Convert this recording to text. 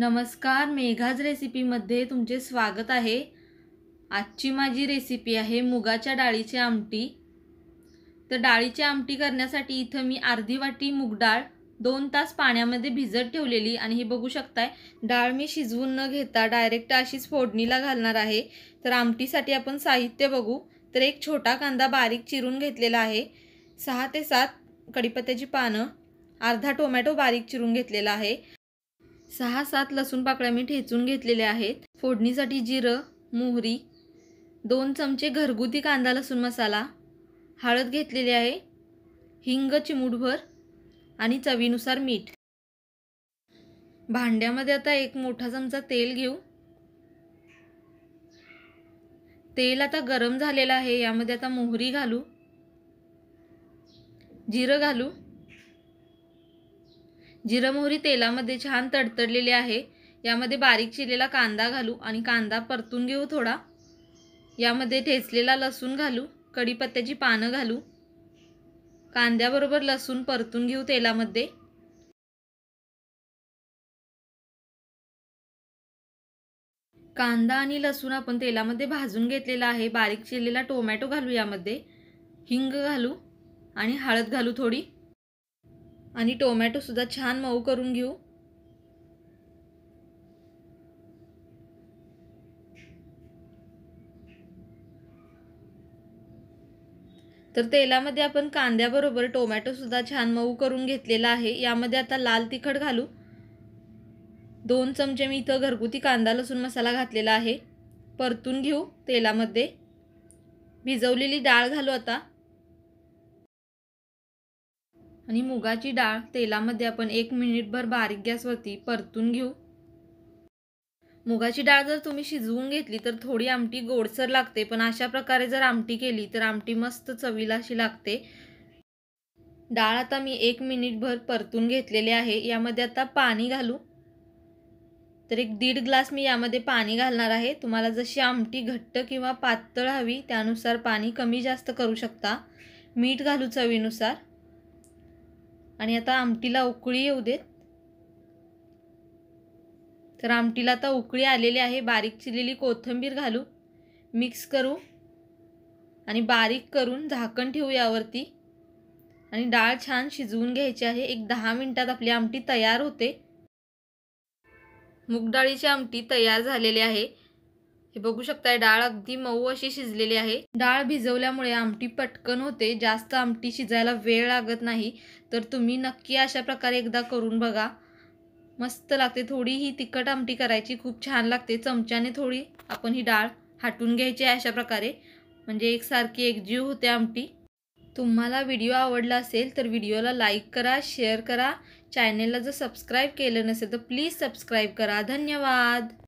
नमस्कार मेघाज रेसिपीमध्ये तुमचे स्वागत आहे आजची माझी रेसिपी आहे मुगाच्या डाळीची आमटी तर डाळीची आमटी करण्यासाठी इथं मी अर्धी वाटी मूग डाळ दोन तास पाण्यामध्ये भिजत ठेवलेली आणि हे बघू शकताय डाळ मी शिजवून न घेता डायरेक्ट अशीच फोडणीला घालणार आहे तर आमटीसाठी आपण साहित्य बघू तर एक छोटा कांदा बारीक चिरून घेतलेला आहे सहा ते सात कडीपत्त्याची पानं अर्धा टोमॅटो बारीक चिरून घेतलेला आहे सहा सात लसूण पाकळ्या मी ठेचून घेतलेल्या आहेत फोडणीसाठी जिरं मोहरी दोन चमचे घरगुती कांदा लसूण मसाला हळद घेतलेली आहे हिंग चिमूटभर आणि चवीनुसार मीठ भांड्यामध्ये आता एक मोठा चमचा तेल घेऊ तेल आता गरम झालेलं आहे यामध्ये आता मोहरी घालू जिरं घालू जिरं मोहरी तेलामध्ये छान तडतडलेली आहे यामध्ये बारीक चिरलेला कांदा घालू आणि कांदा परतून घेऊ थोडा यामध्ये ठेचलेला लसूण घालू कढीपत्त्याची पानं घालू कांद्याबरोबर लसूण परतून घेऊ तेलामध्ये कांदा आणि लसूण आपण तेलामध्ये भाजून घेतलेला आहे बारीक चिरलेला टोमॅटो घालू यामध्ये हिंग घालू आणि हळद घालू थोडी आणि टोमॅटोसुद्धा छान मऊ करून घेऊ तर तेलामध्ये आपण कांद्याबरोबर टोमॅटोसुद्धा छान मऊ करून घेतलेला आहे यामध्ये आता लाल तिखट घालू दोन चमचे मी इथं घरगुती कांदा लसूण मसाला घातलेला आहे परतून घेऊ तेलामध्ये भिजवलेली डाळ घालू आता आणि मुगाची डाळ तेलामध्ये आपण एक मिनिटभर बारीक गॅसवरती परतून घेऊ मुगाची डाळ जर तुम्ही शिजवून घेतली तर थोडी आमटी गोडसर लागते पण अशा प्रकारे जर आमटी केली तर आमटी मस्त चवीला अशी लागते डाळ आता मी एक मिनिटभर परतून घेतलेली आहे यामध्ये आता पाणी घालू तर एक दीड ग्लास मी यामध्ये पाणी घालणार आहे तुम्हाला जशी आमटी घट्ट किंवा पातळ हवी त्यानुसार पाणी कमी जास्त करू शकता मीठ घालू चवीनुसार आणि आता आमटीला उकळी येऊ देत तर आमटीला आता उकळी आलेली आहे बारीक चिरलेली कोथिंबीर घालू मिक्स करू आणि बारीक करून झाकण ठेवू यावरती आणि डाळ छान शिजवून घ्यायची आहे एक दहा मिनटात आपली आमटी तयार होते डाळीची आमटी तयार झालेली आहे हे बघू शकताय डाळ अगदी मऊ अशी शिजलेली आहे डाळ भिजवल्यामुळे आमटी पटकन होते जास्त आमटी शिजायला वेळ लागत नाही तर तुम्ही नक्की अशा प्रकारे एकदा करून बघा मस्त लागते थोडी ही तिखट आमटी करायची खूप छान लागते चमच्याने थोडी आपण ही डाळ हाटून घ्यायची आहे अशा प्रकारे म्हणजे एकसारखी एकजीव होते आमटी तुम्हाला व्हिडिओ आवडला असेल तर व्हिडिओला लाईक करा शेअर करा चॅनेलला जर सबस्क्राईब केलं नसेल तर प्लीज सबस्क्राईब करा धन्यवाद